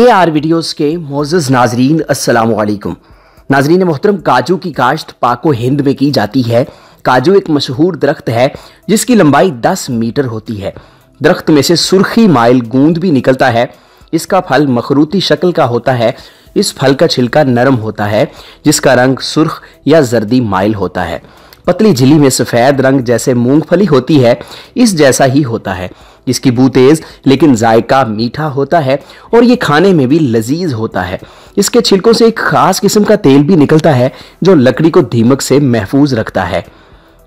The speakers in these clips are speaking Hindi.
ए आर वीडियोस के मोज़ज नाजरीन वालेकुम नाजरीन मोहतरम काजू की काश्त पाको हिंद में की जाती है काजू एक मशहूर दरख्त है जिसकी लंबाई 10 मीटर होती है दरख्त में से सुर्खी माइल गूंद भी निकलता है इसका फल मखरूती शक्ल का होता है इस फल का छिलका नरम होता है जिसका रंग सुर्ख या जर्दी माइल होता है पतली झिली में सफ़ेद रंग जैसे मूंगफली होती है इस जैसा ही होता है जिसकी बू तेज़ लेकिन जायका मीठा होता है और ये खाने में भी लजीज होता है इसके छिलकों से एक ख़ास किस्म का तेल भी निकलता है जो लकड़ी को दीमक से महफूज रखता है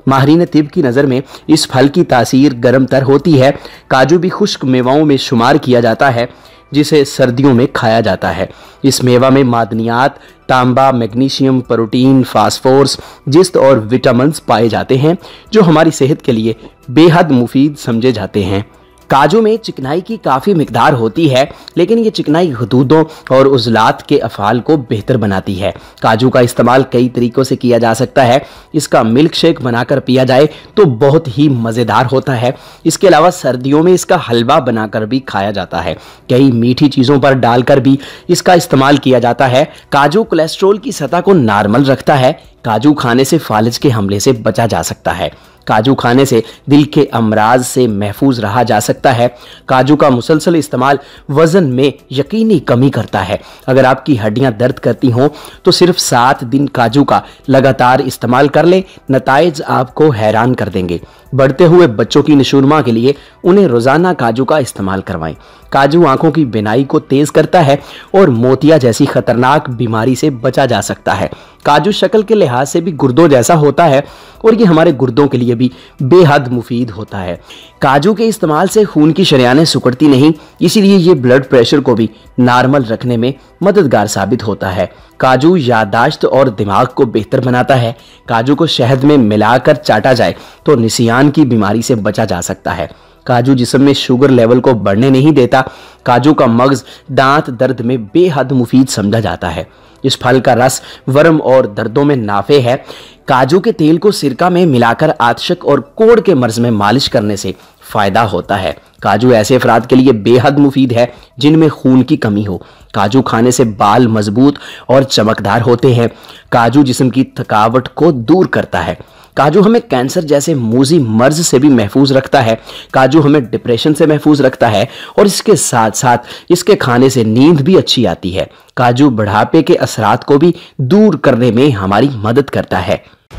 माहरीन तिब की नज़र में इस फल की तासीर गर्म तर होती है काजू भी खुश्क मेवाओं में शुमार किया जाता है जिसे सर्दियों में खाया जाता है इस मेवा में मादनियात तांबा मैग्नीशियम प्रोटीन फास्फोर्स जिस्त और विटामिन पाए जाते हैं जो हमारी सेहत के लिए बेहद मुफीद समझे जाते हैं काजू में चिकनाई की काफ़ी मकदार होती है लेकिन ये चिकनाई हदूदों और उजलात के अफ़ाल को बेहतर बनाती है काजू का इस्तेमाल कई तरीक़ों से किया जा सकता है इसका मिल्क शेक बनाकर पिया जाए तो बहुत ही मज़ेदार होता है इसके अलावा सर्दियों में इसका हलवा बनाकर भी खाया जाता है कई मीठी चीज़ों पर डालकर भी इसका इस्तेमाल किया जाता है काजू कोलेस्ट्रोल की सतह को नॉर्मल रखता है काजू खाने से फालिज के हमले से बचा जा सकता है काजू खाने से दिल के अमराज से महफूज रहा जा सकता है काजू का मुसलसल इस्तेमाल वजन में यकीनी कमी करता है अगर आपकी हड्डियां दर्द करती हों तो सिर्फ सात दिन काजू का लगातार इस्तेमाल कर लें नतज आपको हैरान कर देंगे बढ़ते हुए बच्चों की नशोनमा के लिए उन्हें रोज़ाना काजू का इस्तेमाल करवाएं काजू आंखों की बिनाई को तेज़ करता है और मोतिया जैसी खतरनाक बीमारी से बचा जा सकता है काजू शक्ल के लिहाज से भी गुर्दों जैसा होता है और ये हमारे गुर्दों के लिए भी बेहद मुफीद होता है काजू के इस्तेमाल से खून की शरियाने सुकड़ती नहीं इसीलिए ये ब्लड प्रेशर को भी नॉर्मल रखने में मददगार साबित होता है काजू यादाश्त और दिमाग को बेहतर बनाता है काजू को शहद में मिलाकर चाटा जाए तो निशियान की बीमारी से बचा जा सकता है काजू जिसम में शुगर लेवल को बढ़ने नहीं देता काजू का मगज दांत दर्द में बेहद मुफीद समझा जाता है इस फल का रस वर्म और दर्दों में नाफे है काजू के तेल को सिरका में मिलाकर आतशक और कोड़ के मर्ज में मालिश करने से फ़ायदा होता है काजू ऐसे अफराद के लिए बेहद मुफीद है जिनमें खून की कमी हो काजू खाने से बाल मजबूत और चमकदार होते हैं काजू जिसम की थकावट को दूर करता है काजू हमें कैंसर जैसे मोजी मर्ज से भी महफूज रखता है काजू हमें डिप्रेशन से महफूज रखता है और इसके साथ साथ इसके खाने से नींद भी अच्छी आती है काजू बढ़ापे के असरात को भी दूर करने में हमारी मदद करता है